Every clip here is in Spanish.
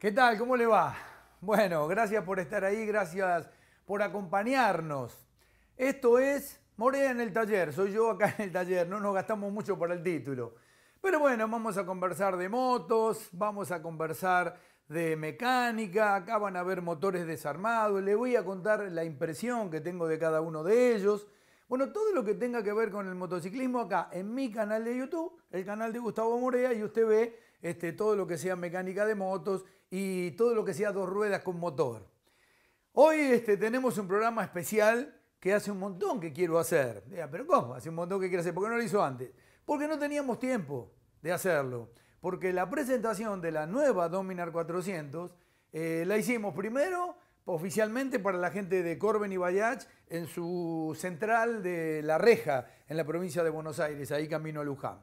¿Qué tal? ¿Cómo le va? Bueno, gracias por estar ahí, gracias por acompañarnos. Esto es Morea en el taller, soy yo acá en el taller, no nos gastamos mucho por el título. Pero bueno, vamos a conversar de motos, vamos a conversar de mecánica, acá van a ver motores desarmados, le voy a contar la impresión que tengo de cada uno de ellos. Bueno, todo lo que tenga que ver con el motociclismo acá en mi canal de YouTube, el canal de Gustavo Morea, y usted ve este, todo lo que sea mecánica de motos y todo lo que sea dos ruedas con motor. Hoy este, tenemos un programa especial que hace un montón que quiero hacer. Pero ¿cómo? Hace un montón que quiero hacer. ¿Por qué no lo hizo antes? Porque no teníamos tiempo de hacerlo. Porque la presentación de la nueva Dominar 400 eh, la hicimos primero oficialmente para la gente de Corben y Bayach en su central de La Reja, en la provincia de Buenos Aires, ahí camino a Luján.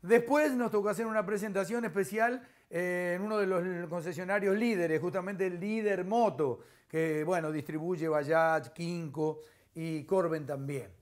Después nos tocó hacer una presentación especial eh, en uno de los concesionarios líderes, justamente el líder moto, que bueno, distribuye Vallad, Kinko y Corben también.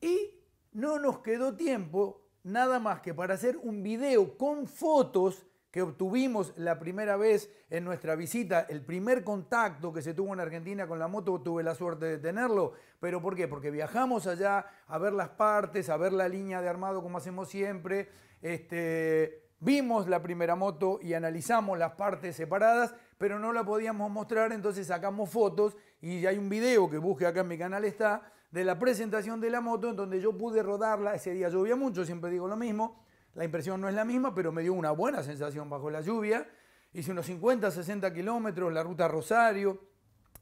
Y no nos quedó tiempo nada más que para hacer un video con fotos que obtuvimos la primera vez en nuestra visita, el primer contacto que se tuvo en Argentina con la moto, tuve la suerte de tenerlo. ¿Pero por qué? Porque viajamos allá a ver las partes, a ver la línea de armado como hacemos siempre. Este, Vimos la primera moto y analizamos las partes separadas, pero no la podíamos mostrar, entonces sacamos fotos y hay un video que busque acá en mi canal está de la presentación de la moto en donde yo pude rodarla. Ese día llovía mucho, siempre digo lo mismo. La impresión no es la misma, pero me dio una buena sensación bajo la lluvia. Hice unos 50, 60 kilómetros, la ruta Rosario.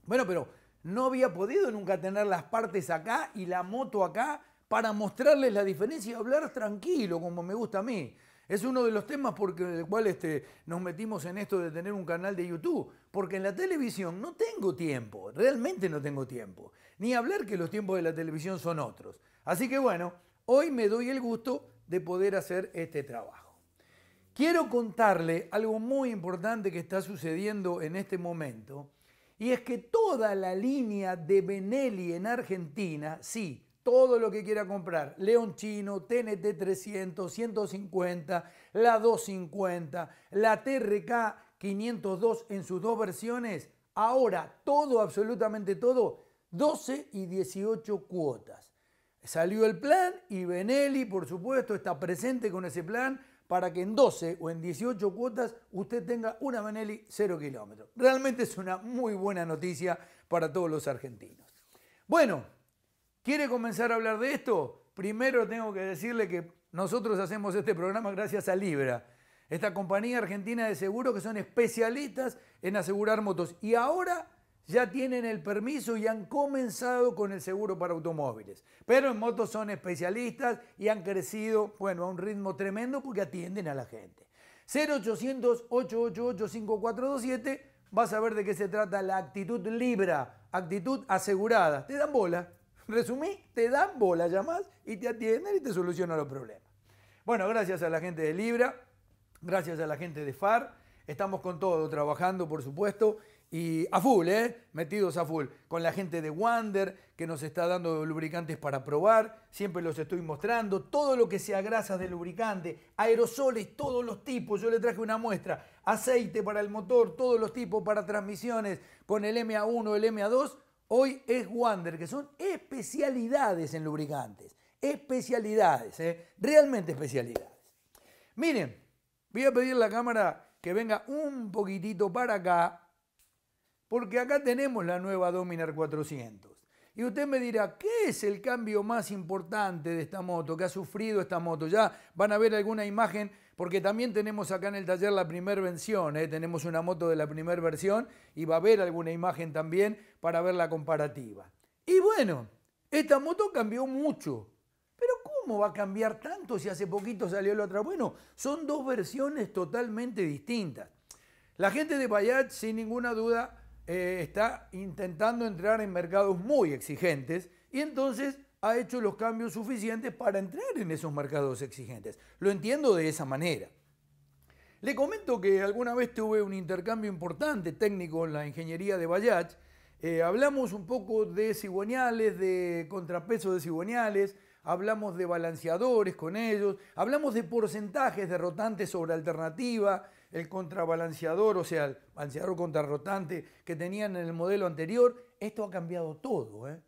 Bueno, pero no había podido nunca tener las partes acá y la moto acá para mostrarles la diferencia y hablar tranquilo, como me gusta a mí. Es uno de los temas por el cual este, nos metimos en esto de tener un canal de YouTube, porque en la televisión no tengo tiempo, realmente no tengo tiempo. Ni hablar que los tiempos de la televisión son otros. Así que bueno, hoy me doy el gusto de poder hacer este trabajo. Quiero contarle algo muy importante que está sucediendo en este momento, y es que toda la línea de Benelli en Argentina, sí, todo lo que quiera comprar. León Chino, TNT 300, 150, la 250, la TRK 502 en sus dos versiones. Ahora, todo, absolutamente todo, 12 y 18 cuotas. Salió el plan y Benelli, por supuesto, está presente con ese plan para que en 12 o en 18 cuotas usted tenga una Benelli 0 kilómetros. Realmente es una muy buena noticia para todos los argentinos. Bueno, ¿Quiere comenzar a hablar de esto? Primero tengo que decirle que nosotros hacemos este programa gracias a Libra, esta compañía argentina de seguros que son especialistas en asegurar motos. Y ahora ya tienen el permiso y han comenzado con el seguro para automóviles. Pero en motos son especialistas y han crecido, bueno, a un ritmo tremendo porque atienden a la gente. 0800-888-5427, vas a ver de qué se trata la actitud Libra, actitud asegurada. Te dan bola resumí, te dan bola, llamadas y te atienden y te solucionan los problemas. Bueno, gracias a la gente de Libra, gracias a la gente de FAR, estamos con todo, trabajando por supuesto y a full, ¿eh? Metidos a full. Con la gente de Wander, que nos está dando lubricantes para probar. Siempre los estoy mostrando. Todo lo que sea grasas de lubricante, aerosoles, todos los tipos. Yo le traje una muestra. Aceite para el motor, todos los tipos para transmisiones. Con el MA1, el MA2 hoy es Wander, que son especialidades en lubricantes. Especialidades, ¿eh? realmente especialidades. Miren, voy a pedir a la cámara que venga un poquitito para acá, porque acá tenemos la nueva Dominar 400. Y usted me dirá, ¿qué es el cambio más importante de esta moto, que ha sufrido esta moto? Ya van a ver alguna imagen porque también tenemos acá en el taller la primera versión, ¿eh? tenemos una moto de la primera versión y va a haber alguna imagen también para ver la comparativa. Y bueno, esta moto cambió mucho, pero ¿cómo va a cambiar tanto si hace poquito salió la otra? Bueno, son dos versiones totalmente distintas. La gente de Bayat, sin ninguna duda, eh, está intentando entrar en mercados muy exigentes y entonces ha hecho los cambios suficientes para entrar en esos mercados exigentes. Lo entiendo de esa manera. Le comento que alguna vez tuve un intercambio importante técnico en la ingeniería de Bayach. Eh, hablamos un poco de cigüeñales, de contrapeso de cigüeñales, hablamos de balanceadores con ellos, hablamos de porcentajes de rotantes sobre alternativa, el contrabalanceador, o sea, el balanceador contrarrotante que tenían en el modelo anterior. Esto ha cambiado todo. ¿eh?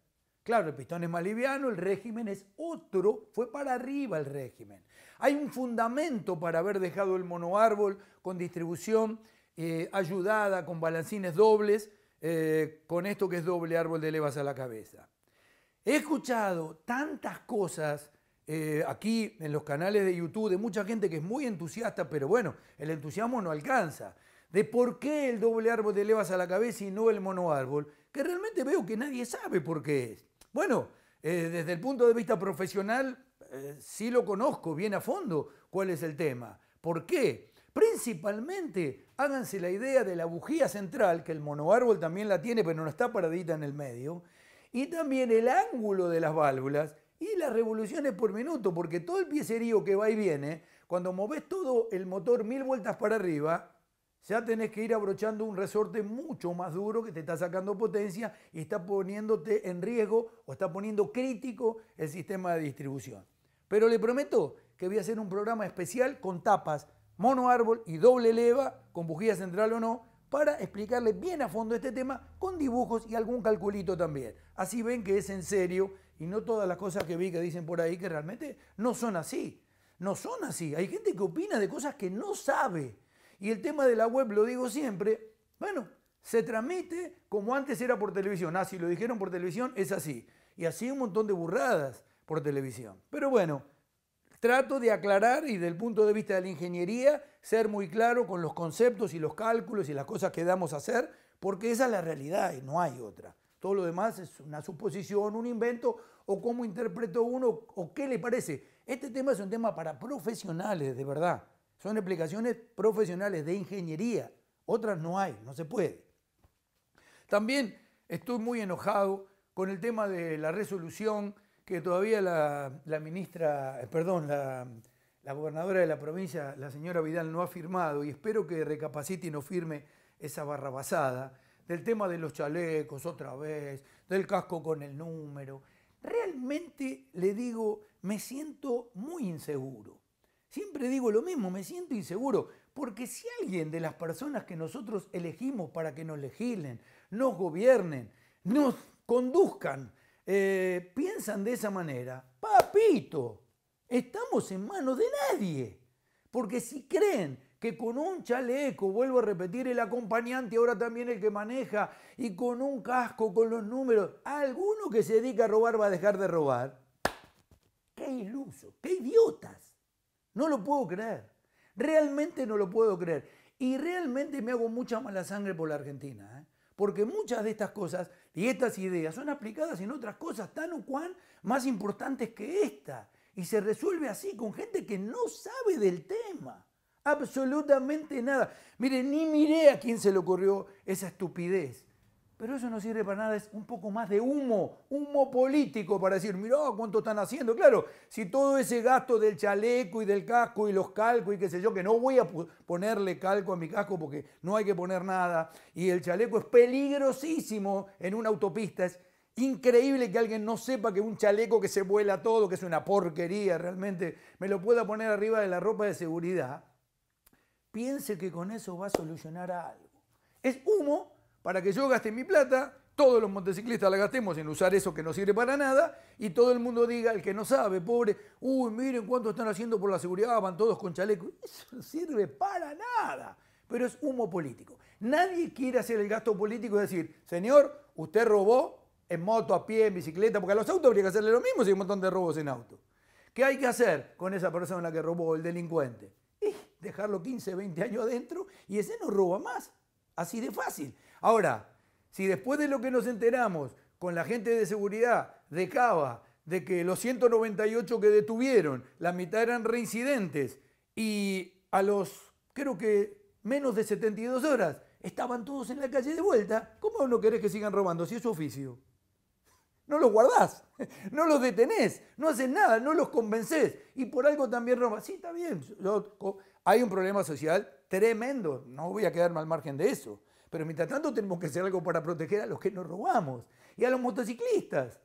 Claro, el pistón es más liviano, el régimen es otro, fue para arriba el régimen. Hay un fundamento para haber dejado el mono árbol con distribución eh, ayudada, con balancines dobles, eh, con esto que es doble árbol de levas a la cabeza. He escuchado tantas cosas eh, aquí en los canales de YouTube de mucha gente que es muy entusiasta, pero bueno, el entusiasmo no alcanza. De por qué el doble árbol de levas a la cabeza y no el mono árbol, que realmente veo que nadie sabe por qué es. Bueno, eh, desde el punto de vista profesional, eh, sí lo conozco bien a fondo cuál es el tema. ¿Por qué? Principalmente, háganse la idea de la bujía central, que el monoárbol también la tiene, pero no está paradita en el medio, y también el ángulo de las válvulas y las revoluciones por minuto, porque todo el piecerío que va y viene, cuando moves todo el motor mil vueltas para arriba, ya tenés que ir abrochando un resorte mucho más duro que te está sacando potencia y está poniéndote en riesgo o está poniendo crítico el sistema de distribución. Pero le prometo que voy a hacer un programa especial con tapas, mono árbol y doble leva, con bujía central o no, para explicarle bien a fondo este tema con dibujos y algún calculito también. Así ven que es en serio y no todas las cosas que vi que dicen por ahí que realmente no son así. No son así. Hay gente que opina de cosas que no sabe. Y el tema de la web, lo digo siempre, bueno, se transmite como antes era por televisión. Ah, si lo dijeron por televisión, es así. Y así un montón de burradas por televisión. Pero bueno, trato de aclarar y del punto de vista de la ingeniería, ser muy claro con los conceptos y los cálculos y las cosas que damos a hacer, porque esa es la realidad y no hay otra. Todo lo demás es una suposición, un invento, o cómo interpreto uno, o qué le parece. Este tema es un tema para profesionales, de verdad. Son explicaciones profesionales de ingeniería. Otras no hay, no se puede. También estoy muy enojado con el tema de la resolución que todavía la, ministra, eh, perdón, la, la gobernadora de la provincia, la señora Vidal, no ha firmado y espero que recapacite y no firme esa barrabasada del tema de los chalecos otra vez, del casco con el número. Realmente le digo, me siento muy inseguro. Siempre digo lo mismo, me siento inseguro, porque si alguien de las personas que nosotros elegimos para que nos legislen, nos gobiernen, nos conduzcan, eh, piensan de esa manera, papito, estamos en manos de nadie. Porque si creen que con un chaleco, vuelvo a repetir, el acompañante ahora también el que maneja, y con un casco, con los números, alguno que se dedica a robar va a dejar de robar. ¡Qué iluso! ¡Qué idiotas! No lo puedo creer. Realmente no lo puedo creer. Y realmente me hago mucha mala sangre por la Argentina. ¿eh? Porque muchas de estas cosas y estas ideas son aplicadas en otras cosas tan o cuán más importantes que esta. Y se resuelve así con gente que no sabe del tema. Absolutamente nada. Mire, ni miré a quién se le ocurrió esa estupidez. Pero eso no sirve para nada, es un poco más de humo, humo político para decir, mirá cuánto están haciendo. Claro, si todo ese gasto del chaleco y del casco y los calcos y qué sé yo, que no voy a ponerle calco a mi casco porque no hay que poner nada, y el chaleco es peligrosísimo en una autopista, es increíble que alguien no sepa que un chaleco que se vuela todo, que es una porquería realmente, me lo pueda poner arriba de la ropa de seguridad, piense que con eso va a solucionar algo. Es humo para que yo gaste mi plata, todos los motociclistas la gastemos en usar eso que no sirve para nada y todo el mundo diga, el que no sabe, pobre, uy, miren cuánto están haciendo por la seguridad, van todos con chaleco. Eso no sirve para nada, pero es humo político. Nadie quiere hacer el gasto político y decir, señor, usted robó en moto, a pie, en bicicleta, porque a los autos habría que hacerle lo mismo si hay un montón de robos en auto. ¿Qué hay que hacer con esa persona que robó, el delincuente? dejarlo 15, 20 años adentro y ese no roba más. Así de fácil. Ahora, si después de lo que nos enteramos con la gente de seguridad de Cava, de que los 198 que detuvieron, la mitad eran reincidentes y a los, creo que menos de 72 horas, estaban todos en la calle de vuelta, ¿cómo no querés que sigan robando si es su oficio? No los guardás, no los detenés, no haces nada, no los convencés y por algo también roban. Sí, está bien, hay un problema social tremendo, no voy a quedarme al margen de eso. Pero mientras tanto tenemos que hacer algo para proteger a los que nos robamos y a los motociclistas.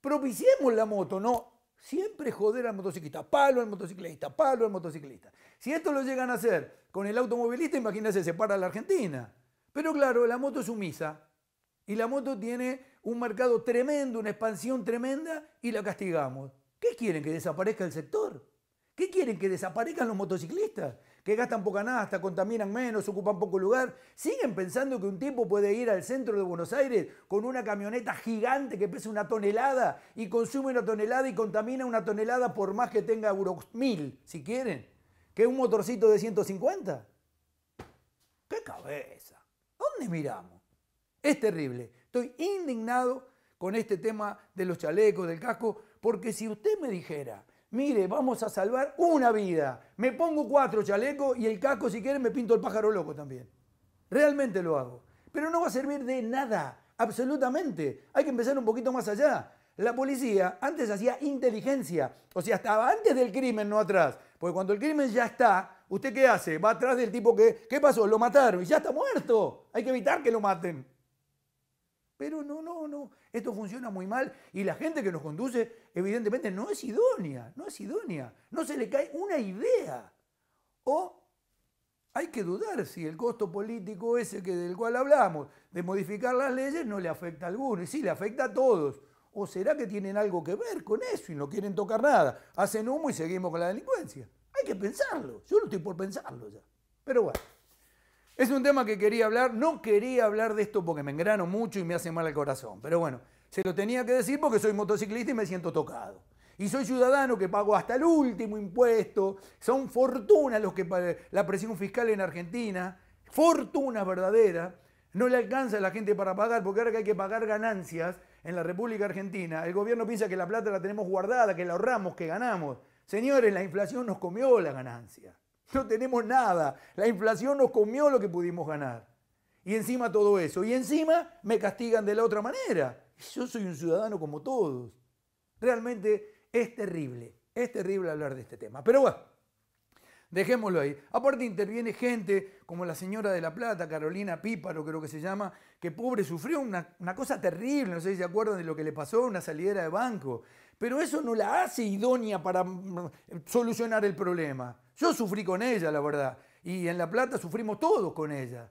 Propiciemos la moto, no siempre joder al motociclista, palo al motociclista, palo al motociclista. Si esto lo llegan a hacer con el automovilista, imagínense, se para la Argentina. Pero claro, la moto es sumisa y la moto tiene un mercado tremendo, una expansión tremenda y la castigamos. ¿Qué quieren? ¿Que desaparezca el sector? ¿Qué quieren? ¿Que desaparezcan los motociclistas? que gastan poca nada, hasta contaminan menos, ocupan poco lugar. ¿Siguen pensando que un tipo puede ir al centro de Buenos Aires con una camioneta gigante que pesa una tonelada y consume una tonelada y contamina una tonelada por más que tenga Euro 1000, si quieren, que un motorcito de 150? ¡Qué cabeza! ¿Dónde miramos? Es terrible. Estoy indignado con este tema de los chalecos, del casco, porque si usted me dijera mire, vamos a salvar una vida. Me pongo cuatro chalecos y el casco, si quieren, me pinto el pájaro loco también. Realmente lo hago. Pero no va a servir de nada, absolutamente. Hay que empezar un poquito más allá. La policía antes hacía inteligencia, o sea, estaba antes del crimen, no atrás. Porque cuando el crimen ya está, ¿usted qué hace? Va atrás del tipo que, ¿qué pasó? Lo mataron y ya está muerto. Hay que evitar que lo maten. Pero no, no, no. Esto funciona muy mal y la gente que nos conduce evidentemente no es idónea, no es idónea, no se le cae una idea. O hay que dudar si el costo político ese que, del cual hablamos, de modificar las leyes, no le afecta a algunos, y sí, le afecta a todos. ¿O será que tienen algo que ver con eso y no quieren tocar nada? Hacen humo y seguimos con la delincuencia. Hay que pensarlo. Yo no estoy por pensarlo ya. Pero bueno. Es un tema que quería hablar, no quería hablar de esto porque me engrano mucho y me hace mal el corazón, pero bueno, se lo tenía que decir porque soy motociclista y me siento tocado. Y soy ciudadano que pago hasta el último impuesto, son fortunas los que la presión fiscal en Argentina, fortunas verdaderas, no le alcanza a la gente para pagar, porque ahora que hay que pagar ganancias en la República Argentina, el gobierno piensa que la plata la tenemos guardada, que la ahorramos, que ganamos. Señores, la inflación nos comió la ganancia. No tenemos nada. La inflación nos comió lo que pudimos ganar. Y encima todo eso. Y encima me castigan de la otra manera. Yo soy un ciudadano como todos. Realmente es terrible. Es terrible hablar de este tema. Pero bueno, dejémoslo ahí. Aparte interviene gente como la señora de La Plata, Carolina Píparo, creo que se llama, que pobre sufrió una, una cosa terrible. No sé si se acuerdan de lo que le pasó, una salidera de banco. Pero eso no la hace idónea para mm, solucionar el problema. Yo sufrí con ella, la verdad. Y en La Plata sufrimos todos con ella.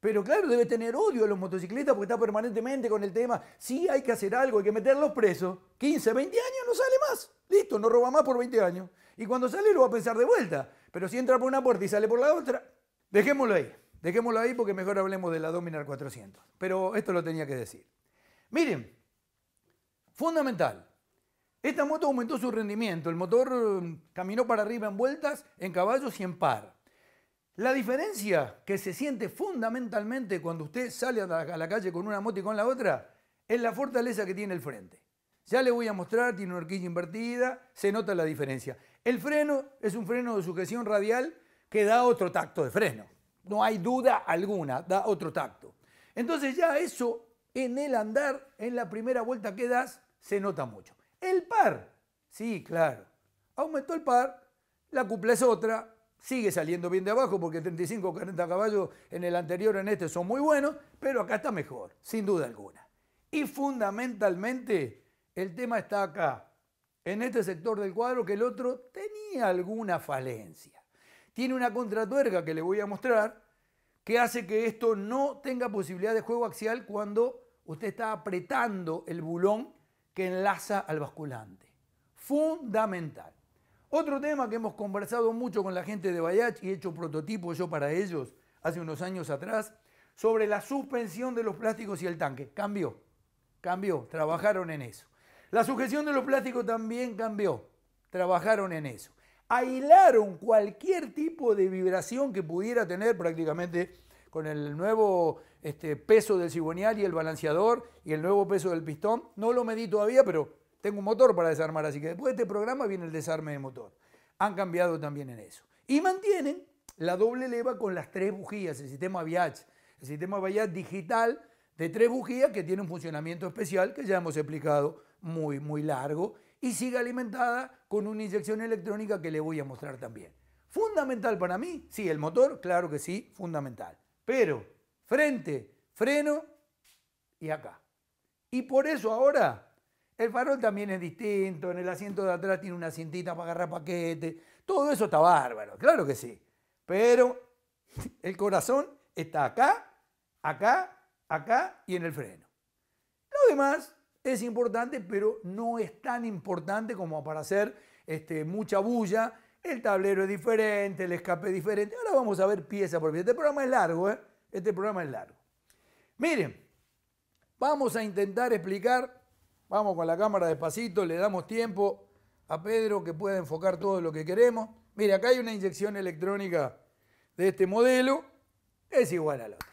Pero claro, debe tener odio a los motociclistas porque está permanentemente con el tema. Sí, hay que hacer algo, hay que meterlos presos. 15, 20 años no sale más. Listo, no roba más por 20 años. Y cuando sale lo va a pensar de vuelta. Pero si entra por una puerta y sale por la otra, dejémoslo ahí. Dejémoslo ahí porque mejor hablemos de la Dominar 400. Pero esto lo tenía que decir. Miren, fundamental. Esta moto aumentó su rendimiento, el motor mm, caminó para arriba en vueltas, en caballos y en par. La diferencia que se siente fundamentalmente cuando usted sale a la calle con una moto y con la otra es la fortaleza que tiene el frente. Ya le voy a mostrar, tiene una horquilla invertida, se nota la diferencia. El freno es un freno de sujeción radial que da otro tacto de freno. No hay duda alguna, da otro tacto. Entonces ya eso en el andar, en la primera vuelta que das, se nota mucho. El par, sí, claro. Aumentó el par, la cupla es otra, sigue saliendo bien de abajo porque 35 o 40 caballos en el anterior, en este, son muy buenos, pero acá está mejor, sin duda alguna. Y fundamentalmente, el tema está acá, en este sector del cuadro, que el otro tenía alguna falencia. Tiene una contratuerca que le voy a mostrar que hace que esto no tenga posibilidad de juego axial cuando usted está apretando el bulón que enlaza al basculante. Fundamental. Otro tema que hemos conversado mucho con la gente de Bayach y hecho prototipo yo para ellos hace unos años atrás, sobre la suspensión de los plásticos y el tanque. Cambió, cambió, trabajaron en eso. La sujeción de los plásticos también cambió, trabajaron en eso. Aislaron cualquier tipo de vibración que pudiera tener prácticamente con el nuevo este, peso del cibonial y el balanceador y el nuevo peso del pistón. No lo medí todavía, pero tengo un motor para desarmar, así que después de este programa viene el desarme de motor. Han cambiado también en eso. Y mantienen la doble leva con las tres bujías, el sistema VIH, el sistema VIH digital de tres bujías que tiene un funcionamiento especial que ya hemos explicado muy, muy largo y sigue alimentada con una inyección electrónica que le voy a mostrar también. Fundamental para mí, sí, el motor, claro que sí, fundamental. Pero frente, freno y acá. Y por eso ahora el farol también es distinto, en el asiento de atrás tiene una cintita para agarrar paquete, todo eso está bárbaro, claro que sí. Pero el corazón está acá, acá, acá y en el freno. Lo demás es importante, pero no es tan importante como para hacer este, mucha bulla. El tablero es diferente, el escape es diferente. Ahora vamos a ver pieza por pieza. Este programa es largo, ¿eh? Este programa es largo. Miren, vamos a intentar explicar, vamos con la cámara despacito, le damos tiempo a Pedro que pueda enfocar todo lo que queremos. Mire, acá hay una inyección electrónica de este modelo, es igual al otro.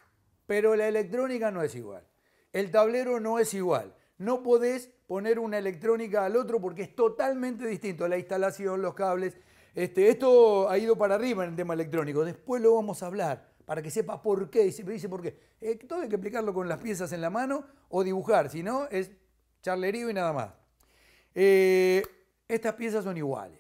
Pero la electrónica no es igual. El tablero no es igual. No podés poner una electrónica al otro porque es totalmente distinto. La instalación, los cables. Este, esto ha ido para arriba en el tema electrónico. Después lo vamos a hablar para que sepa por qué. Y se me dice por qué. Eh, todo hay que explicarlo con las piezas en la mano o dibujar, si no es charlerío y nada más. Eh, estas piezas son iguales.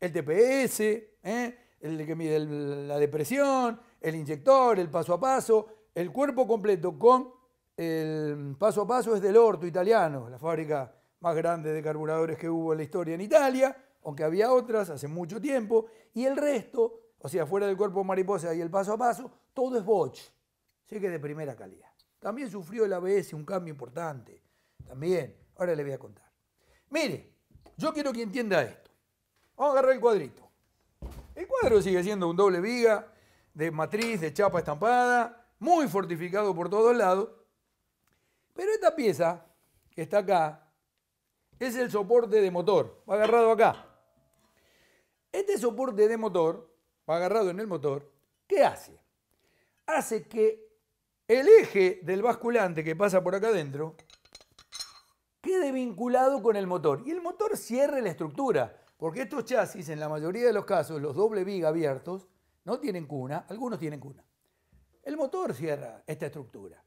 El TPS, eh, el que mide la depresión, el inyector, el paso a paso, el cuerpo completo con el paso a paso es del Orto italiano, la fábrica más grande de carburadores que hubo en la historia en Italia, aunque había otras hace mucho tiempo, y el resto, o sea, fuera del cuerpo mariposa y el paso a paso, todo es Bosch, sí que de primera calidad. También sufrió el ABS un cambio importante, también, ahora le voy a contar. Mire, yo quiero que entienda esto. Vamos a agarrar el cuadrito. El cuadro sigue siendo un doble viga, de matriz, de chapa estampada, muy fortificado por todos lados. Pero esta pieza, que está acá, es el soporte de motor, va agarrado acá. Este soporte de motor, va agarrado en el motor, ¿qué hace? hace que el eje del basculante que pasa por acá adentro quede vinculado con el motor y el motor cierre la estructura, porque estos chasis en la mayoría de los casos, los doble viga abiertos, no tienen cuna, algunos tienen cuna. El motor cierra esta estructura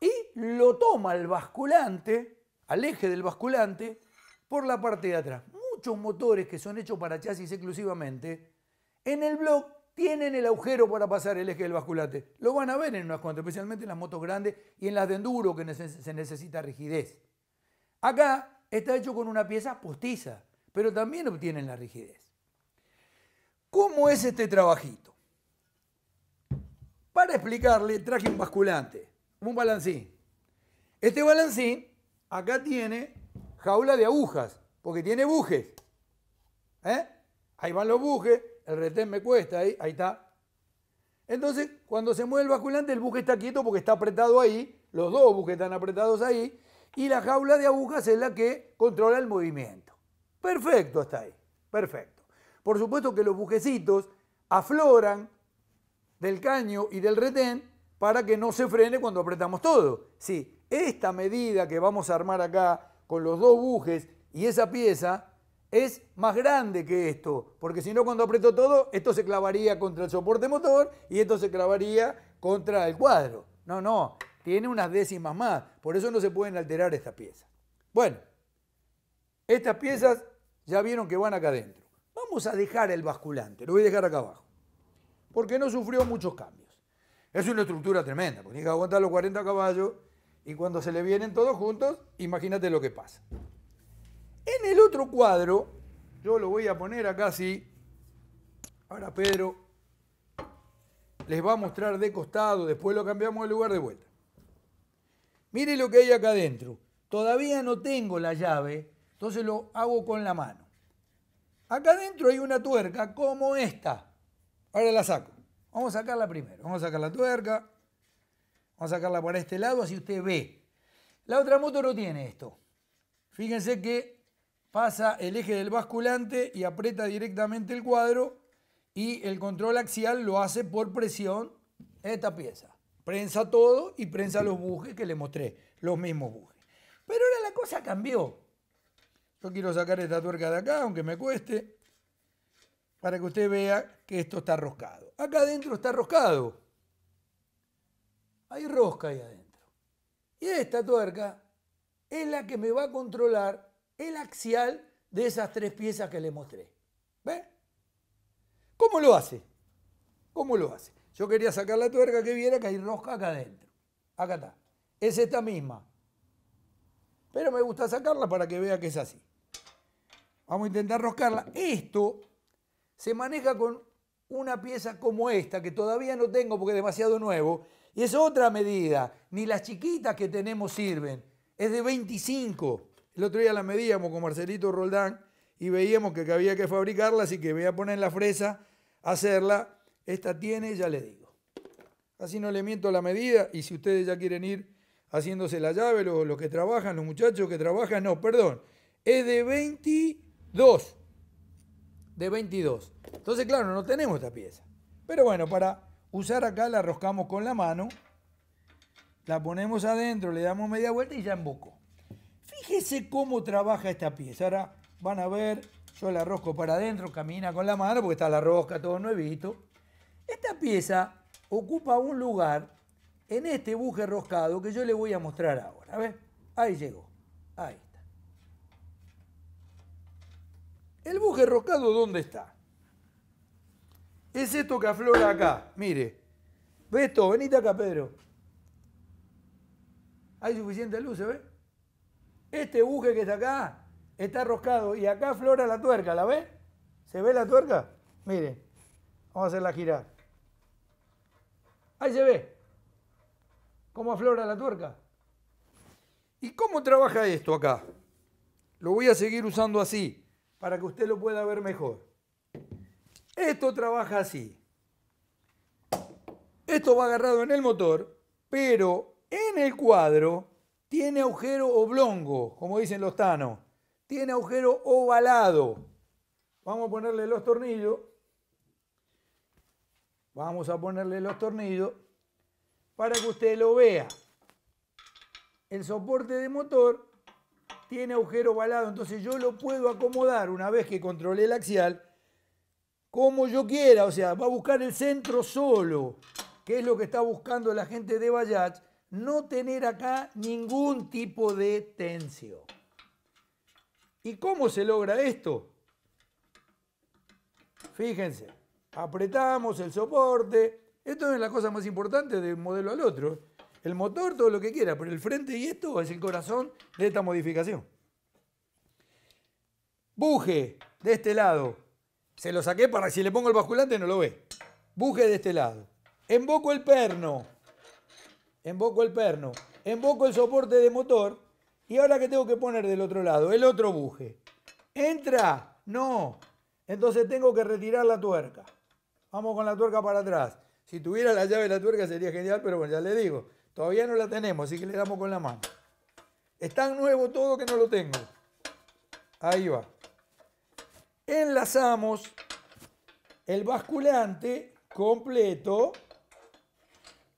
y lo toma el basculante, al eje del basculante, por la parte de atrás. Muchos motores que son hechos para chasis exclusivamente, en el bloque tienen el agujero para pasar el eje del basculante. Lo van a ver en unas cuantas, especialmente en las motos grandes y en las de enduro que se necesita rigidez. Acá está hecho con una pieza postiza, pero también obtienen la rigidez. ¿Cómo es este trabajito? Para explicarle, traje un basculante, un balancín. Este balancín acá tiene jaula de agujas, porque tiene bujes. ¿Eh? Ahí van los bujes, el retén me cuesta, ahí, ahí está. Entonces, cuando se mueve el basculante, el buque está quieto porque está apretado ahí, los dos bujes están apretados ahí, y la jaula de agujas es la que controla el movimiento. Perfecto está ahí, perfecto. Por supuesto que los bujecitos afloran del caño y del retén para que no se frene cuando apretamos todo. sí, esta medida que vamos a armar acá con los dos bujes y esa pieza es más grande que esto, porque si no cuando aprieto todo, esto se clavaría contra el soporte motor y esto se clavaría contra el cuadro. No, no, tiene unas décimas más, por eso no se pueden alterar estas piezas. Bueno, estas piezas ya vieron que van acá adentro. Vamos a dejar el basculante, lo voy a dejar acá abajo, porque no sufrió muchos cambios. Es una estructura tremenda, porque tiene que aguantar los 40 caballos y cuando se le vienen todos juntos, imagínate lo que pasa. En el otro cuadro, yo lo voy a poner acá así. Ahora Pedro les va a mostrar de costado, después lo cambiamos de lugar de vuelta. Mire lo que hay acá adentro. Todavía no tengo la llave, entonces lo hago con la mano. Acá adentro hay una tuerca como esta. Ahora la saco. Vamos a sacarla primero. Vamos a sacar la tuerca. Vamos a sacarla para este lado, así usted ve. La otra moto no tiene esto. Fíjense que pasa el eje del basculante y aprieta directamente el cuadro y el control axial lo hace por presión esta pieza. Prensa todo y prensa los bujes que le mostré, los mismos bujes. Pero ahora la cosa cambió. Yo quiero sacar esta tuerca de acá, aunque me cueste, para que usted vea que esto está roscado. Acá adentro está roscado. Hay rosca ahí adentro. Y esta tuerca es la que me va a controlar el axial de esas tres piezas que le mostré. ¿Ve? ¿Cómo lo hace? ¿Cómo lo hace? Yo quería sacar la tuerca que viera que hay rosca acá adentro. Acá está. Es esta misma. Pero me gusta sacarla para que vea que es así. Vamos a intentar roscarla. Esto se maneja con una pieza como esta, que todavía no tengo porque es demasiado nuevo. Y es otra medida. Ni las chiquitas que tenemos sirven. Es de 25. El otro día la medíamos con Marcelito Roldán y veíamos que había que fabricarla, así que voy a poner la fresa, hacerla. Esta tiene, ya le digo. Así no le miento la medida y si ustedes ya quieren ir haciéndose la llave, los, que trabajan, los muchachos que trabajan, no, perdón, es de 22. De 22. Entonces, claro, no tenemos esta pieza. Pero bueno, para usar acá la roscamos con la mano, la ponemos adentro, le damos media vuelta y ya embocó. Fíjese cómo trabaja esta pieza. Ahora van a ver, yo la rosco para adentro, camina con la mano porque está la rosca, todo nuevito. Esta pieza ocupa un lugar en este buje roscado que yo le voy a mostrar ahora. a ver, Ahí llegó. Ahí está. ¿El buje roscado dónde está? Es esto que aflora acá. Mire. ve esto? Venite acá, Pedro. Hay suficiente luz, ¿ves? ¿eh? ve? Este buje que está acá está roscado y acá aflora la tuerca, ¿la ve? ¿Se ve la tuerca? Miren, vamos a hacerla girar. Ahí se ve cómo aflora la tuerca. ¿Y cómo trabaja esto acá? Lo voy a seguir usando así para que usted lo pueda ver mejor. Esto trabaja así. Esto va agarrado en el motor, pero en el cuadro tiene agujero oblongo, como dicen los tanos. Tiene agujero ovalado. Vamos a ponerle los tornillos. Vamos a ponerle los tornillos para que usted lo vea. El soporte de motor tiene agujero ovalado, entonces yo lo puedo acomodar una vez que controlé el axial como yo quiera, o sea, va a buscar el centro solo, que es lo que está buscando la gente de Bayach, no tener acá ningún tipo de tensión. ¿Y cómo se logra esto? Fíjense, apretamos el soporte. Esto es la cosa más importante de un modelo al otro. El motor, todo lo que quiera, pero el frente y esto es el corazón de esta modificación. Buje de este lado. Se lo saqué para si le pongo el basculante no lo ve. Buje de este lado. Emboco el perno emboco el perno, emboco el soporte de motor y ahora que tengo que poner del otro lado, el otro buje. ¿Entra? No. Entonces tengo que retirar la tuerca. Vamos con la tuerca para atrás. Si tuviera la llave de la tuerca sería genial, pero bueno, ya le digo, todavía no la tenemos, así que le damos con la mano. Es tan nuevo todo que no lo tengo. Ahí va. Enlazamos el basculante completo.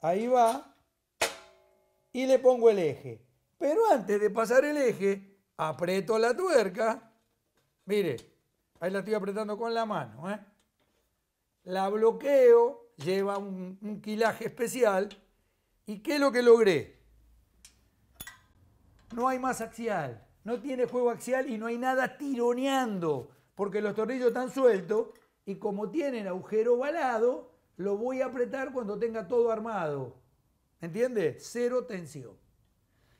Ahí va y le pongo el eje. Pero antes de pasar el eje, aprieto la tuerca. Mire, ahí la estoy apretando con la mano. ¿eh? La bloqueo, lleva un, un quilaje especial. ¿Y qué es lo que logré? No hay más axial, no tiene juego axial y no hay nada tironeando, porque los tornillos están sueltos y como tienen agujero ovalado, lo voy a apretar cuando tenga todo armado entiendes Cero tensión.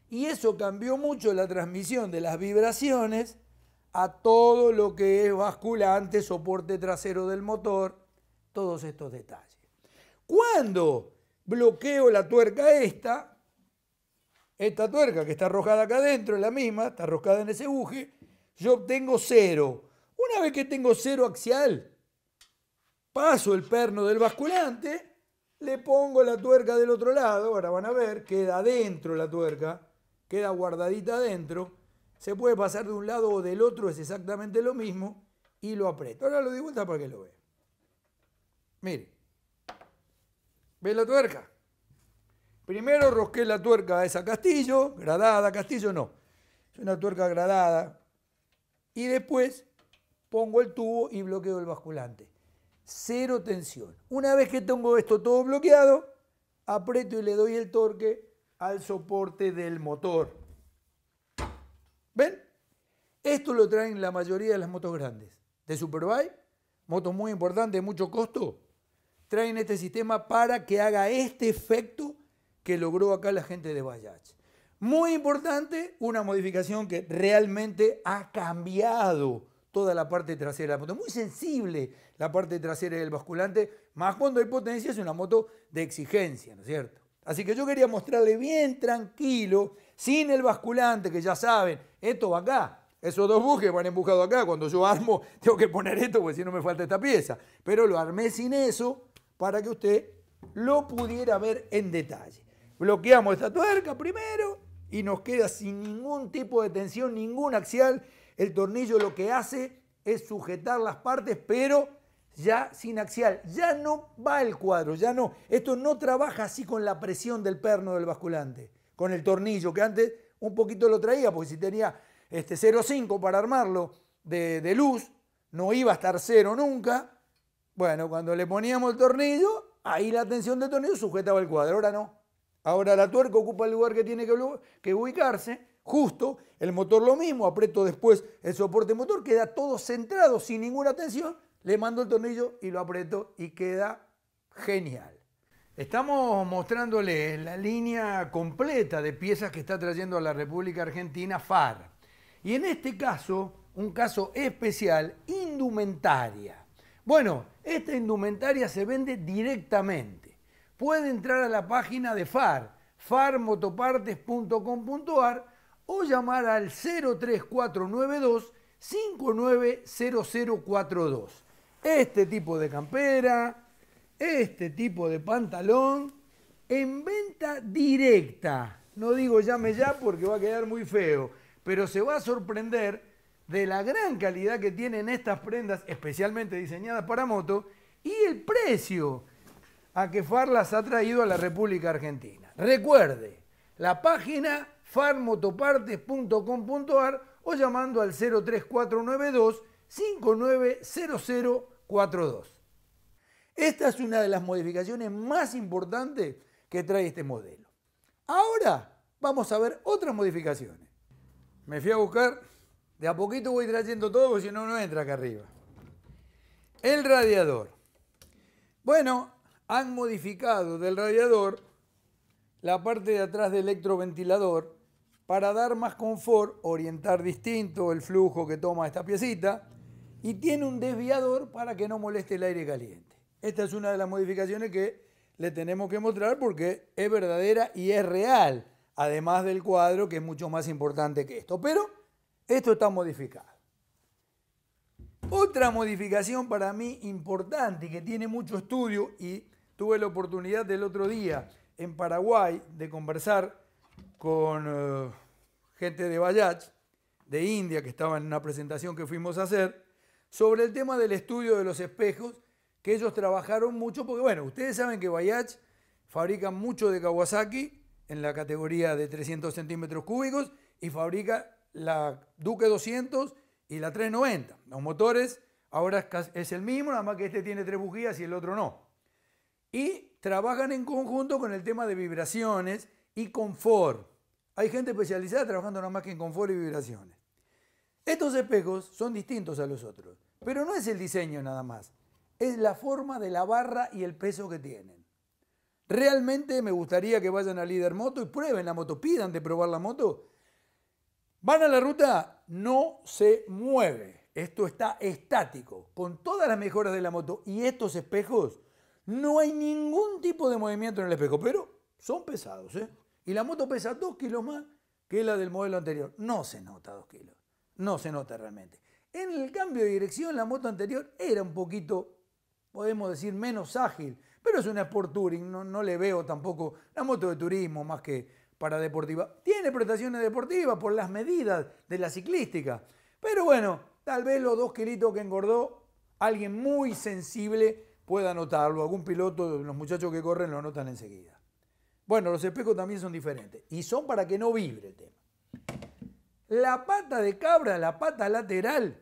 Y eso cambió mucho la transmisión de las vibraciones a todo lo que es basculante, soporte trasero del motor, todos estos detalles. Cuando bloqueo la tuerca esta, esta tuerca que está arrojada acá adentro, es la misma, está arrojada en ese buje, yo obtengo cero. Una vez que tengo cero axial, paso el perno del basculante le pongo la tuerca del otro lado, ahora van a ver, queda adentro la tuerca, queda guardadita adentro. Se puede pasar de un lado o del otro, es exactamente lo mismo, y lo aprieto. Ahora lo di vuelta para que lo vean. Mire, ¿ve la tuerca? Primero rosqué la tuerca a esa castillo, gradada, castillo no, es una tuerca gradada. Y después pongo el tubo y bloqueo el basculante cero tensión. Una vez que tengo esto todo bloqueado, aprieto y le doy el torque al soporte del motor. ¿Ven? Esto lo traen la mayoría de las motos grandes. De Superbike, moto muy importante, mucho costo, traen este sistema para que haga este efecto que logró acá la gente de Bajaj. Muy importante, una modificación que realmente ha cambiado toda la parte trasera de la moto. Muy sensible la parte trasera del basculante, más cuando hay potencia, es una moto de exigencia, ¿no es cierto? Así que yo quería mostrarle bien tranquilo, sin el basculante, que ya saben, esto va acá. Esos dos bujes van empujados acá. Cuando yo armo, tengo que poner esto porque si no me falta esta pieza. Pero lo armé sin eso para que usted lo pudiera ver en detalle. Bloqueamos esta tuerca primero y nos queda sin ningún tipo de tensión, ningún axial el tornillo lo que hace es sujetar las partes, pero ya sin axial. Ya no va el cuadro, ya no. Esto no trabaja así con la presión del perno del basculante, con el tornillo, que antes un poquito lo traía, porque si tenía este 0,5 para armarlo de, luz, no iba a estar cero nunca. Bueno, cuando le poníamos el tornillo, ahí la tensión del tornillo sujetaba el cuadro, ahora no. Ahora la tuerca ocupa el lugar que tiene que, que ubicarse justo, el motor lo mismo, aprieto después el soporte motor, queda todo centrado sin ninguna tensión, le mando el tornillo y lo aprieto y queda genial. Estamos mostrándole la línea completa de piezas que está trayendo a la República Argentina FAR. Y en este caso, un caso especial, indumentaria. Bueno, esta indumentaria se vende directamente. Puede entrar a la página de FAR, farmotopartes.com.ar o llamar al 03492 590042. Este tipo de campera, este tipo de pantalón, en venta directa. No digo llame ya porque va a quedar muy feo, pero se va a sorprender de la gran calidad que tienen estas prendas, especialmente diseñadas para moto, y el precio a que Farlas ha traído a la República Argentina. Recuerde, la página farmotopartes.com.ar o llamando al 03492 590042. Esta es una de las modificaciones más importantes que trae este modelo. Ahora vamos a ver otras modificaciones. Me fui a buscar, de a poquito voy trayendo todo porque si no, no entra acá arriba. El radiador. Bueno, han modificado del radiador la parte de atrás del electroventilador para dar más confort, orientar distinto el flujo que toma esta piecita y tiene un desviador para que no moleste el aire caliente. Esta es una de las modificaciones que le tenemos que mostrar porque es verdadera y es real, además del cuadro que es mucho más importante que esto. Pero esto está modificado. Otra modificación para mí importante y que tiene mucho estudio y tuve la oportunidad del otro día en Paraguay de conversar con eh, gente de Bayach, de India, que estaba en una presentación que fuimos a hacer, sobre el tema del estudio de los espejos, que ellos trabajaron mucho, porque bueno, ustedes saben que Bayach fabrica mucho de Kawasaki en la categoría de 300 centímetros cúbicos y fabrica la Duque 200 y la 390. Los motores ahora es el mismo, nada más que este tiene tres bujías y el otro no. Y trabajan en conjunto con el tema de vibraciones y confort hay gente especializada trabajando en más máquina en confort y vibraciones. Estos espejos son distintos a los otros, pero no es el diseño nada más, es la forma de la barra y el peso que tienen. Realmente me gustaría que vayan a Líder Moto y prueben la moto, pidan de probar la moto. Van a la ruta, no se mueve. Esto está estático, con todas las mejoras de la moto y estos espejos, no hay ningún tipo de movimiento en el espejo, pero son pesados, ¿eh? Y la moto pesa dos kilos más que la del modelo anterior. No se nota dos kilos. No se nota realmente. En el cambio de dirección, la moto anterior era un poquito, podemos decir, menos ágil. Pero es una Sport Touring, no, le veo tampoco la moto de turismo más que para deportiva. Tiene prestaciones deportivas por las medidas de la ciclística. Pero bueno, tal vez los dos kilitos que engordó, alguien muy sensible pueda notarlo. Algún piloto, los muchachos que corren lo notan enseguida. Bueno, los espejos también son diferentes y son para que no vibre el tema. La pata de cabra, la pata lateral,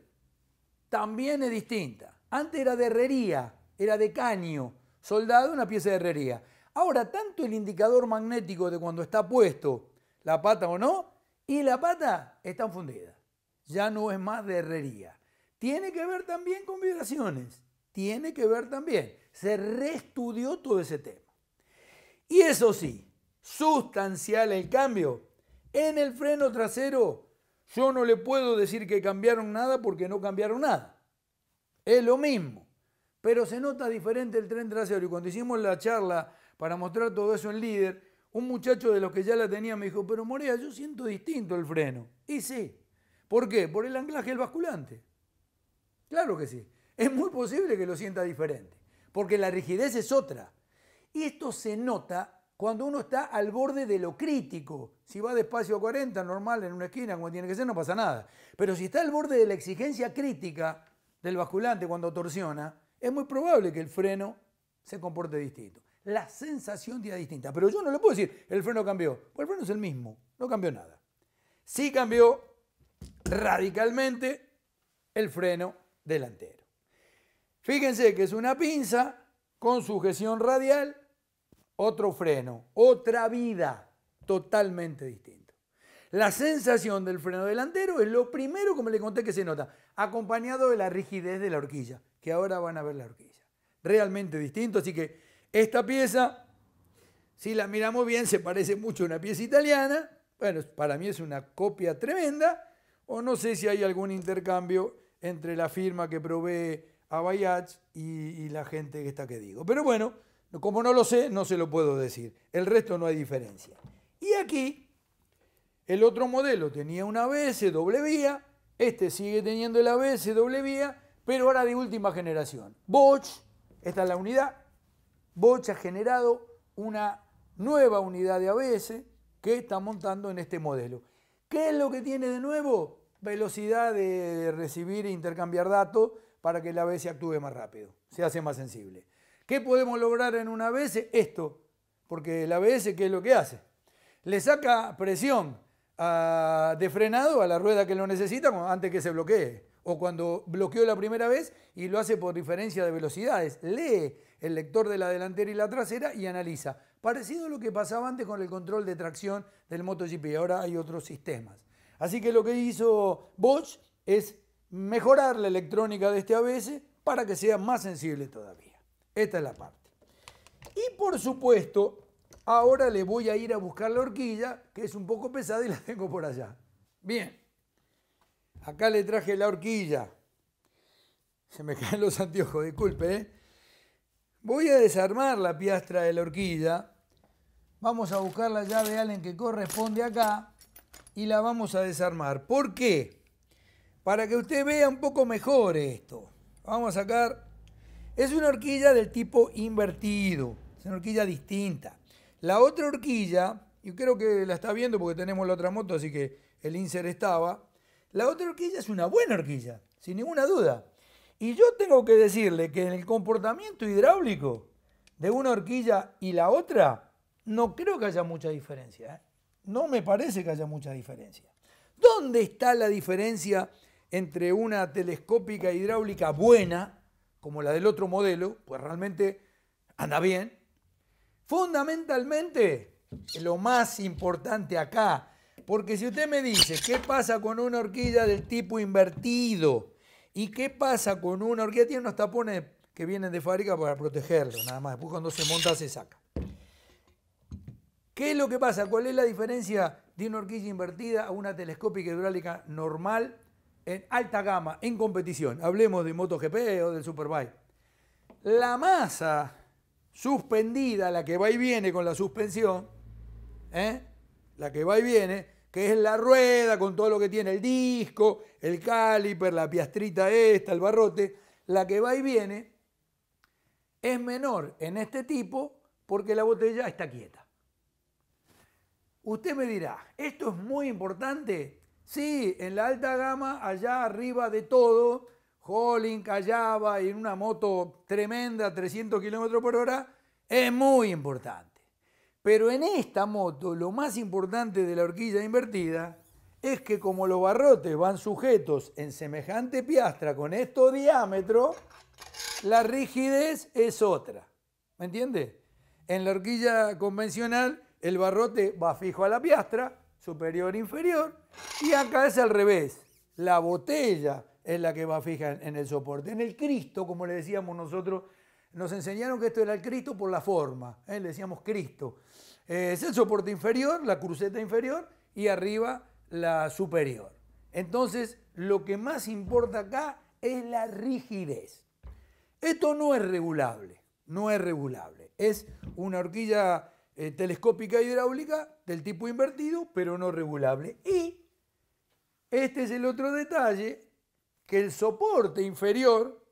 también es distinta. Antes era de herrería, era de caño, soldado, una pieza de herrería. Ahora, tanto el indicador magnético de cuando está puesto, la pata o no, y la pata está fundidas. Ya no es más de herrería. Tiene que ver también con vibraciones. Tiene que ver también. Se reestudió todo ese tema. Y eso sí, sustancial el cambio. En el freno trasero yo no le puedo decir que cambiaron nada porque no cambiaron nada. Es lo mismo. Pero se nota diferente el tren trasero. Y cuando hicimos la charla para mostrar todo eso en líder, un muchacho de los que ya la tenía me dijo, pero Morea, yo siento distinto el freno. Y sí. ¿Por qué? Por el anclaje del basculante. Claro que sí. Es muy posible que lo sienta diferente. Porque la rigidez es otra. Y esto se nota cuando uno está al borde de lo crítico. Si va despacio a 40, normal, en una esquina, como tiene que ser, no pasa nada. Pero si está al borde de la exigencia crítica del basculante cuando torsiona, es muy probable que el freno se comporte distinto. La sensación sea distinta. Pero yo no le puedo decir, el freno cambió. Pues el freno es el mismo, no cambió nada. Sí cambió radicalmente el freno delantero. Fíjense que es una pinza con sujeción radial otro freno, otra vida totalmente distinto La sensación del freno delantero es lo primero, como le conté, que se nota, acompañado de la rigidez de la horquilla, que ahora van a ver la horquilla. Realmente distinto, así que esta pieza, si la miramos bien, se parece mucho a una pieza italiana, bueno, para mí es una copia tremenda, o no sé si hay algún intercambio entre la firma que provee a y, la gente que está que digo. Pero bueno, como no lo sé, no se lo puedo decir. El resto no hay diferencia. Y aquí, el otro modelo tenía una ABS doble vía, este sigue teniendo la ABS doble vía, pero ahora de última generación. Bosch, esta es la unidad, Bosch ha generado una nueva unidad de ABS que está montando en este modelo. ¿Qué es lo que tiene de nuevo? Velocidad de recibir e intercambiar datos para que la ABS actúe más rápido, se hace más sensible. ¿Qué podemos lograr en una ABS? Esto, porque la ABS, ¿qué es lo que hace? Le saca presión ah, de frenado a la rueda que lo necesita antes que se bloquee. O cuando bloqueó la primera vez y lo hace por diferencia de velocidades. Lee el lector de la delantera y la trasera y analiza. Parecido a lo que pasaba antes con el control de tracción del MotoGP. Ahora hay otros sistemas. Así que lo que hizo Bosch es mejorar la electrónica de este ABS para que sea más sensible todavía. Esta es la parte. Y por supuesto, ahora le voy a ir a buscar la horquilla, que es un poco pesada y la tengo por allá. Bien, acá le traje la horquilla. Se me caen los anteojos, disculpe. ¿eh? Voy a desarmar la piastra de la horquilla. Vamos a buscar la llave Allen que corresponde acá y la vamos a desarmar. ¿Por qué? Para que usted vea un poco mejor esto. Vamos a sacar es una horquilla del tipo invertido, es una horquilla distinta. La otra horquilla, y creo que la está viendo porque tenemos la otra moto, así que el insert estaba. La otra horquilla es una buena horquilla, sin ninguna duda. Y yo tengo que decirle que en el comportamiento hidráulico de una horquilla y la otra, no creo que haya mucha diferencia. ¿eh? No me parece que haya mucha diferencia. ¿Dónde está la diferencia entre una telescópica hidráulica buena como la del otro modelo, pues realmente anda bien. Fundamentalmente, lo más importante acá, porque si usted me dice, ¿qué pasa con una horquilla del tipo invertido? ¿Y qué pasa con una horquilla? Tiene unos tapones que vienen de fábrica para protegerlo, nada más. Después cuando se monta se saca. ¿Qué es lo que pasa? ¿Cuál es la diferencia de una horquilla invertida a una telescópica hidráulica normal en alta gama, en competición, hablemos de MotoGP o del Superbike, la masa suspendida, la que va y viene con la suspensión, ¿eh? la que va y viene, que es la rueda con todo lo que tiene, el disco, el caliper, la piastrita esta, el barrote, la que va y viene es menor en este tipo porque la botella está quieta. Usted me dirá, ¿esto es muy importante? Sí, en la alta gama, allá arriba de todo, Holling, Callaba, en una moto tremenda, 300 km por hora, es muy importante. Pero en esta moto, lo más importante de la horquilla invertida es que como los barrotes van sujetos en semejante piastra con esto diámetro, la rigidez es otra. ¿Me entiende? En la horquilla convencional, el barrote va fijo a la piastra, superior, inferior, y acá es al revés. La botella es la que va fija en el soporte. En el Cristo, como le decíamos nosotros, nos enseñaron que esto era el Cristo por la forma, ¿eh? le decíamos Cristo. Eh, es el soporte inferior, la cruceta inferior y arriba la superior. Entonces, lo que más importa acá es la rigidez. Esto no es regulable, no es regulable. Es una horquilla eh, telescópica hidráulica del tipo invertido, pero no regulable. Y este es el otro detalle, que el soporte inferior,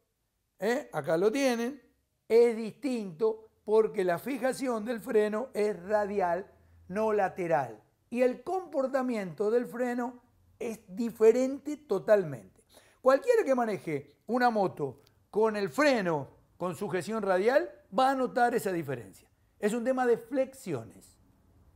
eh, acá lo tienen, es distinto porque la fijación del freno es radial, no lateral. Y el comportamiento del freno es diferente totalmente. Cualquiera que maneje una moto con el freno con sujeción radial va a notar esa diferencia. Es un tema de flexiones.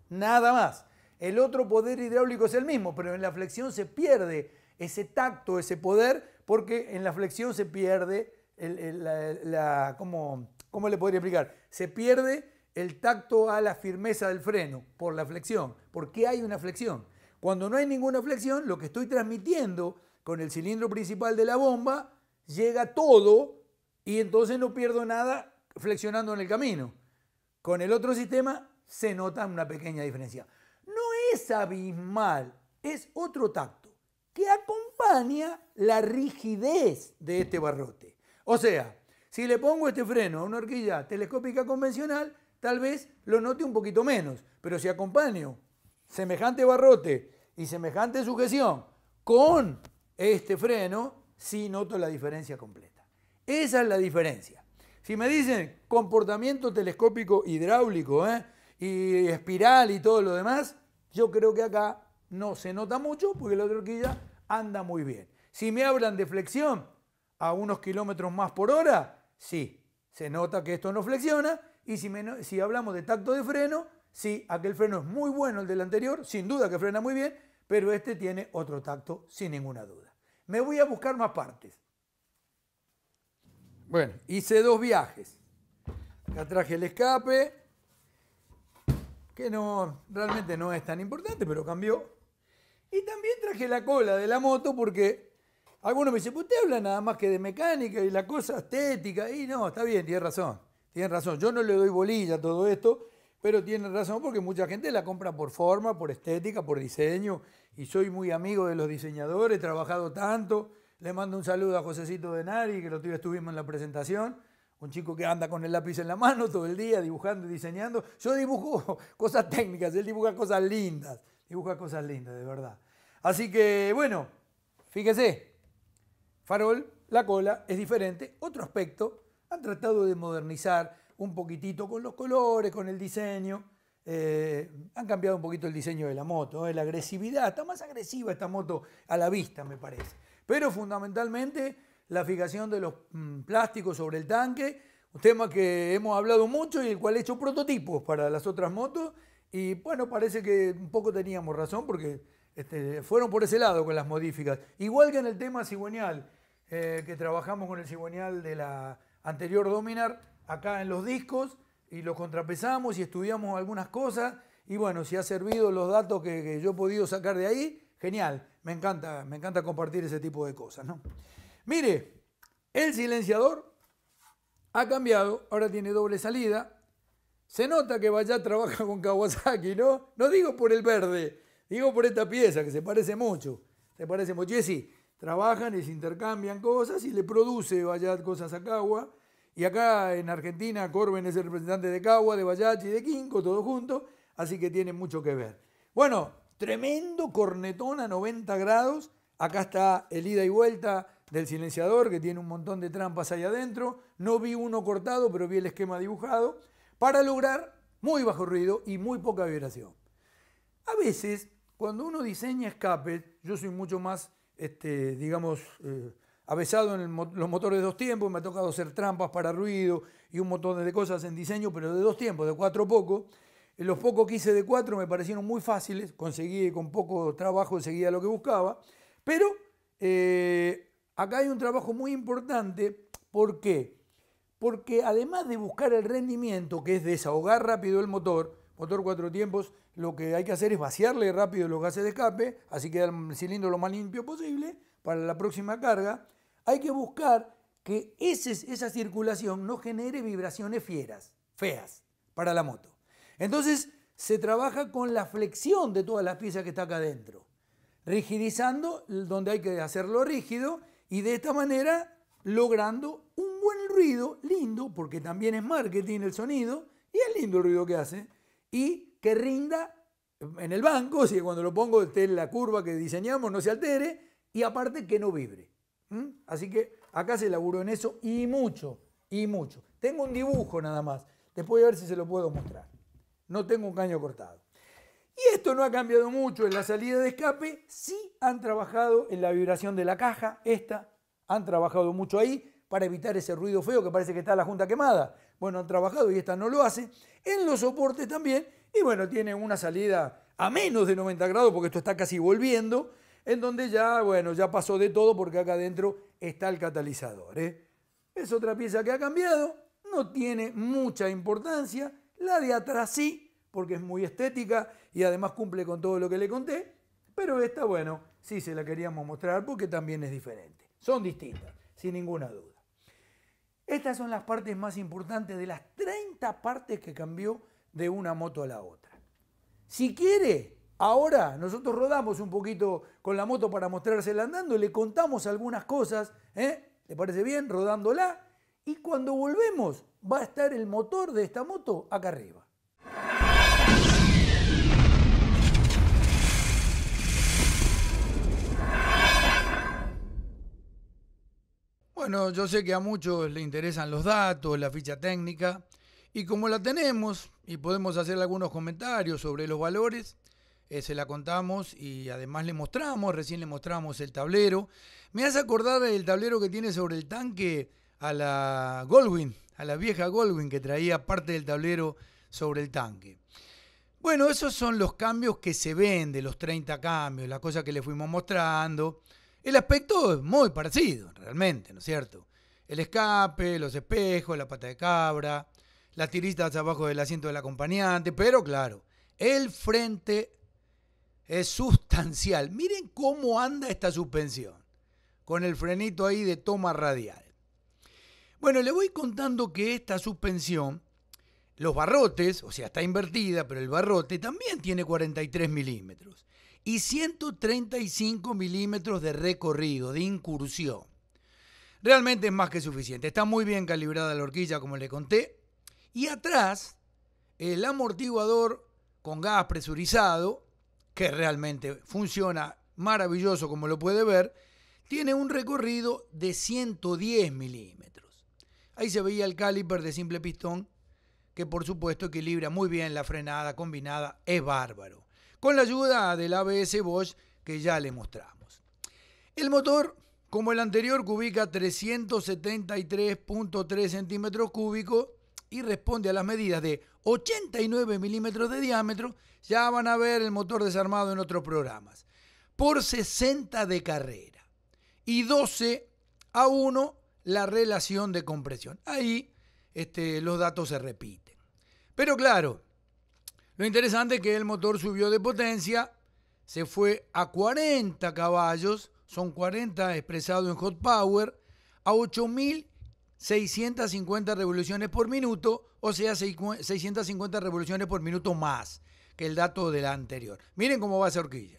Nada más. El otro poder hidráulico es el mismo, pero en la flexión se pierde ese tacto, ese poder, porque en la flexión se pierde el, le podría explicar? Se pierde el tacto a la firmeza del freno por la flexión. ¿Por qué hay una flexión? Cuando no hay ninguna flexión, lo que estoy transmitiendo con el cilindro principal de la bomba llega todo y entonces no pierdo nada flexionando en el camino. Con el otro sistema se nota una pequeña diferencia. No es abismal, es otro tacto que acompaña la rigidez de este barrote. O sea, si le pongo este freno a una horquilla telescópica convencional, tal vez lo note un poquito menos, pero si acompaño semejante barrote y semejante sujeción con este freno, sí noto la diferencia completa. Esa es la diferencia. Si me dicen comportamiento telescópico hidráulico ¿eh? y espiral y todo lo demás, yo creo que acá no se nota mucho porque la horquilla anda muy bien. Si me hablan de flexión a unos kilómetros más por hora, sí, se nota que esto no flexiona. Y si, si hablamos de tacto de freno, sí, aquel freno es muy bueno, el del anterior, sin duda que frena muy bien, pero este tiene otro tacto, sin ninguna duda. Me voy a buscar más partes. Bueno, hice dos viajes. Acá traje el escape, que no, realmente no es tan importante, pero cambió. Y también traje la cola de la moto porque algunos me dicen, usted pues habla nada más que de mecánica y la cosa estética. Y no, está bien, tiene razón. Tiene razón. Yo no le doy bolilla a todo esto, pero tiene razón porque mucha gente la compra por forma, por estética, por diseño. Y soy muy amigo de los diseñadores, he trabajado tanto. Le mando un saludo a Josecito Nari, que lo otro estuvimos en la presentación. Un chico que anda con el lápiz en la mano todo el día dibujando y diseñando. Yo dibujo cosas técnicas, él dibuja cosas lindas. Dibuja cosas lindas, de verdad. Así que, bueno, fíjese. Farol, la cola, es diferente. Otro aspecto, han tratado de modernizar un poquitito con los colores, con el diseño. Eh, han cambiado un poquito el diseño de la moto, ¿eh? la agresividad. Está más agresiva esta moto a la vista, me parece. Pero fundamentalmente la fijación de los mm, plásticos sobre el tanque, un tema que hemos hablado mucho y el cual he hecho prototipos para las otras motos. Y bueno, parece que un poco teníamos razón porque este, fueron por ese lado con las modificas, Igual que en el tema cigüeñal, eh, que trabajamos con el cigüeñal de la anterior Dominar, acá en los discos, y los contrapesamos y estudiamos algunas cosas. Y bueno, si ha servido los datos que yo he podido sacar de ahí, genial. Me encanta, me encanta compartir ese tipo de cosas, ¿no? Mire, el silenciador ha cambiado, ahora tiene doble salida. Se nota que Vaya trabaja con Kawasaki, ¿no? No digo por el verde, digo por esta pieza que se parece mucho. Se parece mucho. Y sí, trabajan y se intercambian cosas y le produce Vallad cosas a Kawa. Y acá en Argentina Corben es el representante de Cagua, de Vallad y de Quinco, todo junto, así que tiene mucho que ver. Bueno, Tremendo cornetón a 90 grados. Acá está el ida y vuelta del silenciador que tiene un montón de trampas ahí adentro. No vi uno cortado, pero vi el esquema dibujado para lograr muy bajo ruido y muy poca vibración. A veces, cuando uno diseña escape yo soy mucho más, este, digamos, eh, avesado en los motores de dos tiempos, me ha tocado hacer trampas para ruido y un montón de cosas en diseño, pero de dos tiempos, de cuatro poco. Los pocos que hice de cuatro me parecieron muy fáciles, conseguí con poco trabajo enseguida lo que buscaba, pero eh, acá hay un trabajo muy importante, ¿por qué? Porque además de buscar el rendimiento, que es desahogar rápido el motor, motor cuatro tiempos, lo que hay que hacer es vaciarle rápido los gases de escape, así queda el cilindro lo más limpio posible para la próxima carga, hay que buscar que esa circulación no genere vibraciones fieras, feas, para la moto. Entonces se trabaja con la flexión de todas las piezas que está acá adentro, rigidizando donde hay que hacerlo rígido y de esta manera logrando un buen ruido, lindo, porque también es marketing el sonido, y es lindo el ruido que hace, y que rinda en el banco, si cuando lo pongo esté en la curva que diseñamos, no se altere, y aparte que no vibre. Así que acá se laburó en eso y mucho, y mucho. Tengo un dibujo nada más, después a ver si se lo puedo mostrar no tengo un caño cortado. Y esto no ha cambiado mucho en la salida de escape, sí han trabajado en la vibración de la caja, esta, han trabajado mucho ahí para evitar ese ruido feo que parece que está la junta quemada. Bueno, han trabajado y esta no lo hace. En los soportes también, y bueno, tiene una salida a menos de 90 grados porque esto está casi volviendo, en donde ya, bueno, ya pasó de todo porque acá adentro está el catalizador. ¿eh? Es otra pieza que ha cambiado, no tiene mucha importancia, la de atrás sí, porque es muy estética y además cumple con todo lo que le conté, pero esta, bueno, sí se la queríamos mostrar porque también es diferente. Son distintas, sin ninguna duda. Estas son las partes más importantes de las 30 partes que cambió de una moto a la otra. Si quiere, ahora nosotros rodamos un poquito con la moto para mostrársela andando y le contamos algunas cosas, ¿eh? ¿Le parece bien? Rodándola. Y cuando volvemos, va a estar el motor de esta moto acá arriba. Bueno, yo sé que a muchos les interesan los datos, la ficha técnica, y como la tenemos y podemos hacer algunos comentarios sobre los valores, eh, se la contamos y además le mostramos, recién le mostramos el tablero. Me hace acordar el tablero que tiene sobre el tanque a la Goldwyn, a la vieja Goldwyn que traía parte del tablero sobre el tanque. Bueno, esos son los cambios que se ven de los 30 cambios, las cosas que le fuimos mostrando. El aspecto es muy parecido, realmente, ¿no es cierto? El escape, los espejos, la pata de cabra, las tiritas abajo del asiento del acompañante, pero claro, el frente es sustancial. Miren cómo anda esta suspensión, con el frenito ahí de toma radial. Bueno, le voy contando que esta suspensión, los barrotes, o sea, está invertida, pero el barrote también tiene 43 milímetros y 135 milímetros de recorrido, de incursión. Realmente es más que suficiente. Está muy bien calibrada la horquilla, como le conté. Y atrás, el amortiguador con gas presurizado, que realmente funciona maravilloso como lo puede ver, tiene un recorrido de 110 milímetros. Ahí se veía el caliper de simple pistón, que por supuesto equilibra muy bien la frenada combinada, es bárbaro. Con la ayuda del ABS Bosch que ya le mostramos. El motor, como el anterior, cubica 373.3 centímetros cúbicos y responde a las medidas de 89 milímetros de diámetro. Ya van a ver el motor desarmado en otros programas. Por 60 de carrera y 12 a 1 la relación de compresión. Ahí este, los datos se repiten. Pero claro, lo interesante es que el motor subió de potencia, se fue a 40 caballos, son 40 expresado en hot power, a 8.650 revoluciones por minuto, o sea, 650 revoluciones por minuto más que el dato de la anterior. Miren cómo va esa horquilla.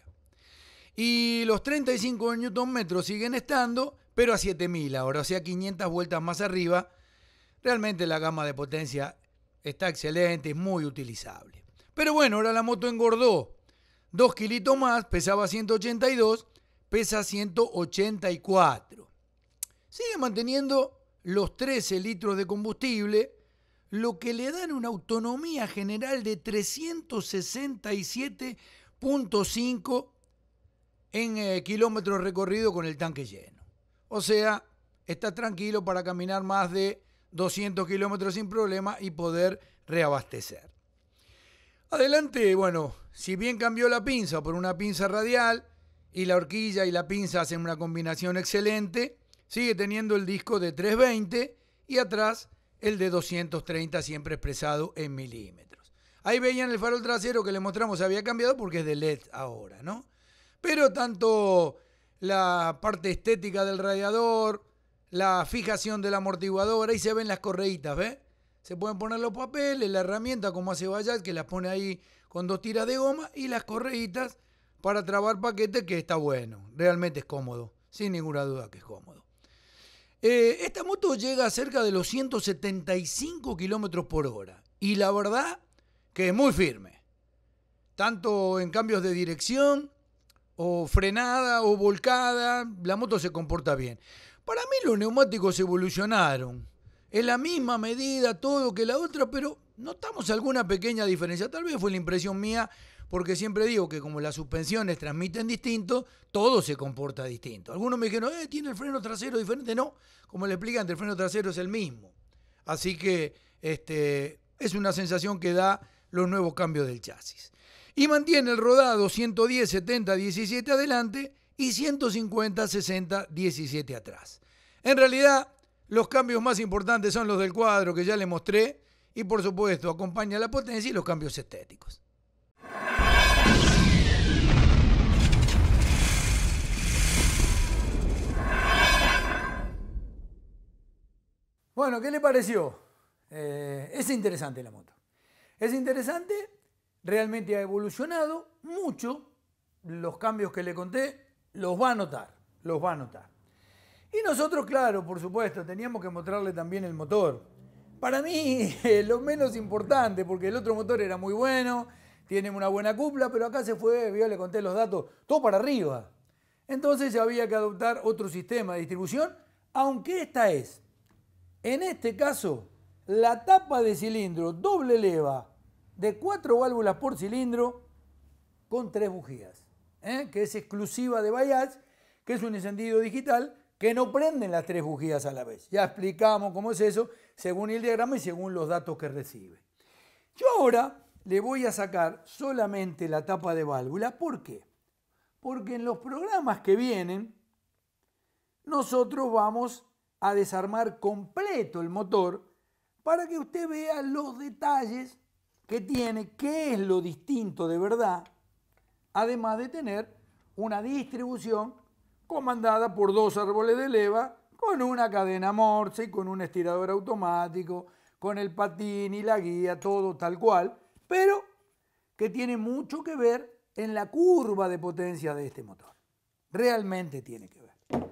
Y los 35 metros siguen estando, pero a 7000 ahora, sea, 500 vueltas más arriba. Realmente la gama de potencia está excelente, es muy utilizable. Pero bueno, ahora la moto engordó 2 kilitos más, pesaba 182, pesa 184. Sigue manteniendo los 13 litros de combustible, lo que le dan una autonomía general de 367.5 en eh, kilómetros recorridos con el tanque lleno. O sea, está tranquilo para caminar más de 200 kilómetros sin problema y poder reabastecer. Adelante, bueno, si bien cambió la pinza por una pinza radial y la horquilla y la pinza hacen una combinación excelente, sigue teniendo el disco de 320 y atrás el de 230 siempre expresado en milímetros. Ahí veían el farol trasero que le mostramos había cambiado porque es de LED ahora, ¿no? Pero tanto la parte estética del radiador, la fijación del amortiguador, ahí se ven las correitas, ¿ves? Se pueden poner los papeles, la herramienta como hace Bayat, que las pone ahí con dos tiras de goma y las correitas para trabar paquetes, que está bueno, realmente es cómodo, sin ninguna duda que es cómodo. Eh, esta moto llega a cerca de los 175 kilómetros por hora y la verdad que es muy firme, tanto en cambios de dirección, o frenada o volcada, la moto se comporta bien. Para mí los neumáticos evolucionaron. En la misma medida, todo que la otra, pero notamos alguna pequeña diferencia. Tal vez fue la impresión mía, porque siempre digo que como las suspensiones transmiten distinto, todo se comporta distinto. Algunos me dijeron, eh, tiene el freno trasero diferente. No, como le explican, el freno trasero es el mismo. Así que este, es una sensación que da los nuevos cambios del chasis y mantiene el rodado 110, 70, 17 adelante y 150, 60, 17 atrás. En realidad, los cambios más importantes son los del cuadro que ya le mostré y por supuesto acompaña la potencia y los cambios estéticos. Bueno, ¿qué le pareció? Eh, es interesante la moto. Es interesante realmente ha evolucionado mucho. Los cambios que le conté los va a notar, los va a notar. Y nosotros, claro, por supuesto, teníamos que mostrarle también el motor. Para mí, eh, lo menos importante, porque el otro motor era muy bueno, tiene una buena cupla, pero acá se fue, yo le conté los datos, todo para arriba. Entonces había que adoptar otro sistema de distribución, aunque esta es, en este caso, la tapa de cilindro doble leva de cuatro válvulas por cilindro con tres bujías, ¿eh? que es exclusiva de Bayas, que es un encendido digital que no prenden las tres bujías a la vez. Ya explicamos cómo es eso según el diagrama y según los datos que recibe. Yo ahora le voy a sacar solamente la tapa de válvula. ¿Por qué? Porque en los programas que vienen, nosotros vamos a desarmar completo el motor para que usted vea los detalles que tiene, qué es lo distinto de verdad, además de tener una distribución comandada por dos árboles de leva con una cadena morse y con un estirador automático, con el patín y la guía, todo tal cual, pero que tiene mucho que ver en la curva de potencia de este motor. Realmente tiene que ver.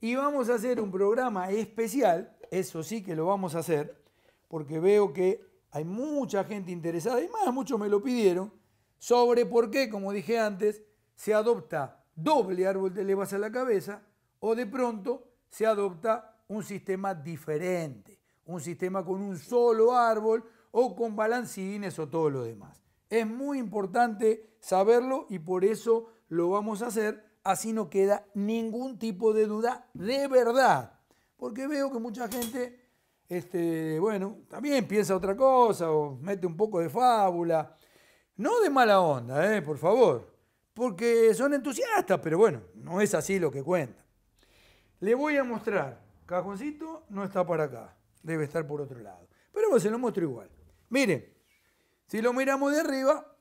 Y vamos a hacer un programa especial, eso sí que lo vamos a hacer, porque veo que hay mucha gente interesada, y más muchos me lo pidieron, sobre por qué, como dije antes, se adopta doble árbol de levas a la cabeza o de pronto se adopta un sistema diferente, un sistema con un solo árbol o con balancines o todo lo demás. Es muy importante saberlo y por eso lo vamos a hacer, así no queda ningún tipo de duda de verdad, porque veo que mucha gente este, bueno, también piensa otra cosa o mete un poco de fábula. No de mala onda, eh, por favor, porque son entusiastas, pero bueno, no es así lo que cuenta Le voy a mostrar, cajoncito no está para acá, debe estar por otro lado, pero se lo muestro igual. Miren, si lo miramos de arriba,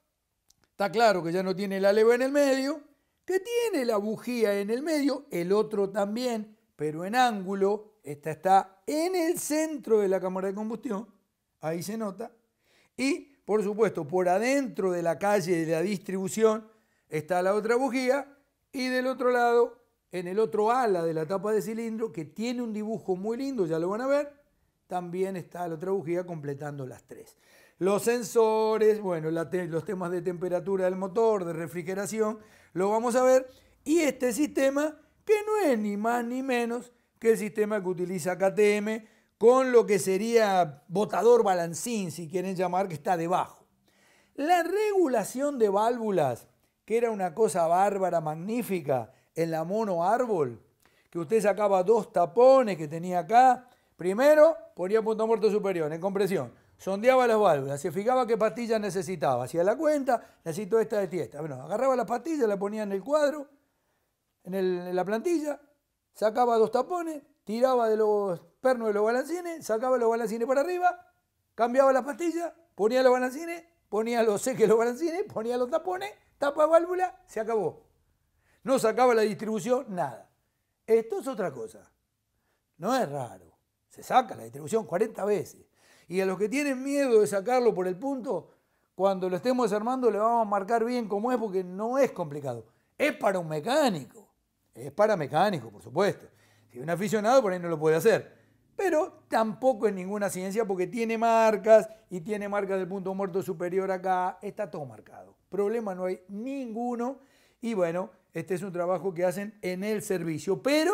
está claro que ya no tiene la leva en el medio, que tiene la bujía en el medio, el otro también, pero en ángulo, esta está en el centro de la cámara de combustión, ahí se nota, y por supuesto por adentro de la calle de la distribución está la otra bujía y del otro lado, en el otro ala de la tapa de cilindro, que tiene un dibujo muy lindo, ya lo van a ver, también está la otra bujía completando las tres. Los sensores, bueno, los temas de temperatura del motor, de refrigeración, lo vamos a ver. Y este sistema, que no es ni más ni menos que el sistema que utiliza KTM con lo que sería botador balancín, si quieren llamar, que está debajo. La regulación de válvulas, que era una cosa bárbara, magnífica, en la mono árbol, que usted sacaba dos tapones que tenía acá, primero ponía punto muerto superior en compresión, sondeaba las válvulas, se fijaba qué pastillas necesitaba, hacía la cuenta, necesito esta, de tiesta Bueno, agarraba la pastilla la ponía en el cuadro, en, el, en la plantilla, sacaba dos tapones, tiraba de los pernos de los balancines, sacaba los balancines para arriba, cambiaba las pastillas, ponía los balancines, ponía los seques de los balancines, ponía los tapones, tapa válvula, se acabó. No sacaba la distribución, nada. Esto es otra cosa. No es raro. Se saca la distribución 40 veces. Y a los que tienen miedo de sacarlo por el punto, cuando lo estemos desarmando, le vamos a marcar bien cómo es porque no es complicado. Es para un mecánico. Es para mecánico, por supuesto. Si un aficionado por ahí no lo puede hacer. Pero tampoco es ninguna ciencia porque tiene marcas y tiene marcas del punto muerto superior acá. Está todo marcado. Problema no hay ninguno. Y bueno, este es un trabajo que hacen en el servicio. Pero,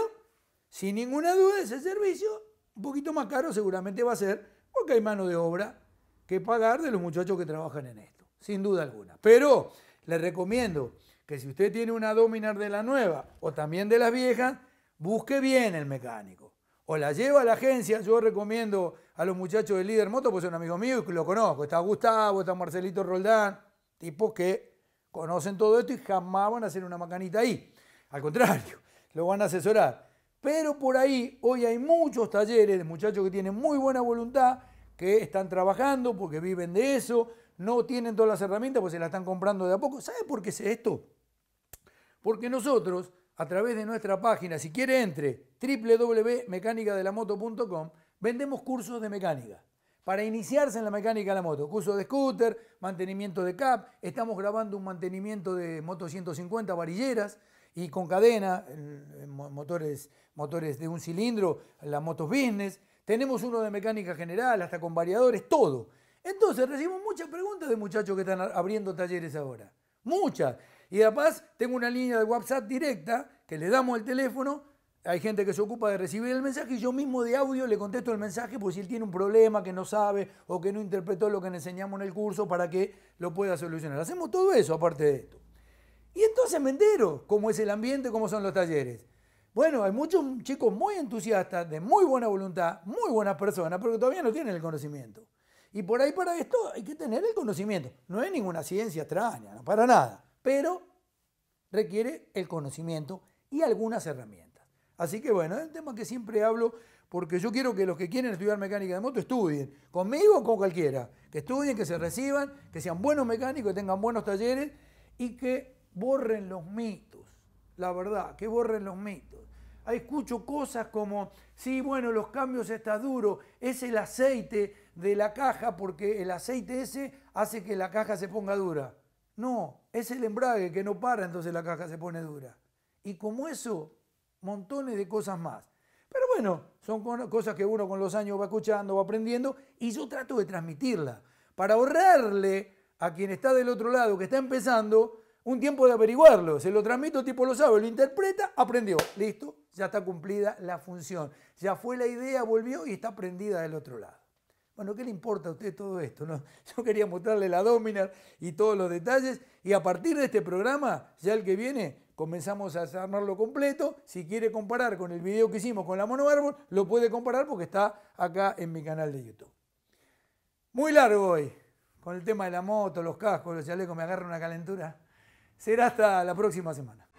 sin ninguna duda, ese servicio un poquito más caro seguramente va a ser porque hay mano de obra que pagar de los muchachos que trabajan en esto. Sin duda alguna. Pero les recomiendo que si usted tiene una Dominar de la nueva o también de las viejas, busque bien el mecánico. O la lleva a la agencia, yo recomiendo a los muchachos de Líder Moto, pues es un amigo mío y lo conozco. Está Gustavo, está Marcelito Roldán, tipos que conocen todo esto y jamás van a hacer una macanita ahí. Al contrario, lo van a asesorar. Pero por ahí hoy hay muchos talleres de muchachos que tienen muy buena voluntad, que están trabajando porque viven de eso, no tienen todas las herramientas, pues se las están comprando de a poco. ¿Sabe por qué es esto? Porque nosotros, a través de nuestra página, si quiere entre www.mecanicadelamoto.com vendemos cursos de mecánica. Para iniciarse en la mecánica de la moto, curso de scooter, mantenimiento de cap, estamos grabando un mantenimiento de moto 150 varilleras y con cadena, motores, motores de un cilindro, las motos business, tenemos uno de mecánica general, hasta con variadores, todo. Entonces recibimos muchas preguntas de muchachos que están abriendo talleres ahora. Muchas. Y además tengo una línea de WhatsApp directa que le damos el teléfono. Hay gente que se ocupa de recibir el mensaje y yo mismo de audio le contesto el mensaje por pues si él tiene un problema que no sabe o que no interpretó lo que le enseñamos en el curso para que lo pueda solucionar. Hacemos todo eso aparte de esto. Y entonces me entero cómo es el ambiente, cómo son los talleres. Bueno, hay muchos chicos muy entusiastas, de muy buena voluntad, muy buenas personas, pero que todavía no tienen el conocimiento. Y por ahí para esto hay que tener el conocimiento. No es ninguna ciencia extraña, no, para nada pero requiere el conocimiento y algunas herramientas. Así que bueno, es un tema que siempre hablo porque yo quiero que los que quieren estudiar mecánica de moto estudien, conmigo o con cualquiera, que estudien, que se reciban, que sean buenos mecánicos, que tengan buenos talleres y que borren los mitos, la verdad, que borren los mitos. Ahí escucho cosas como, sí, bueno, los cambios está duro, es el aceite de la caja porque el aceite ese hace que la caja se ponga dura. No, es el embrague que no para, entonces la caja se pone dura. Y como eso, montones de cosas más. Pero bueno, son cosas que uno con los años va escuchando, va aprendiendo y yo trato de transmitirla para ahorrarle a quien está del otro lado, que está empezando, un tiempo de averiguarlo. Se lo transmito, el tipo lo sabe, lo interpreta, aprendió. Listo, ya está cumplida la función. Ya fue la idea, volvió y está aprendida del otro lado. Bueno, ¿qué le importa a usted todo esto? No? Yo quería mostrarle la Dominar y todos los detalles. Y a partir de este programa, ya el que viene, comenzamos a armarlo completo. Si quiere comparar con el video que hicimos con la mono árbol, lo puede comparar porque está acá en mi canal de YouTube. Muy largo hoy, con el tema de la moto, los cascos, los chalecos, me agarra una calentura. Será hasta la próxima semana.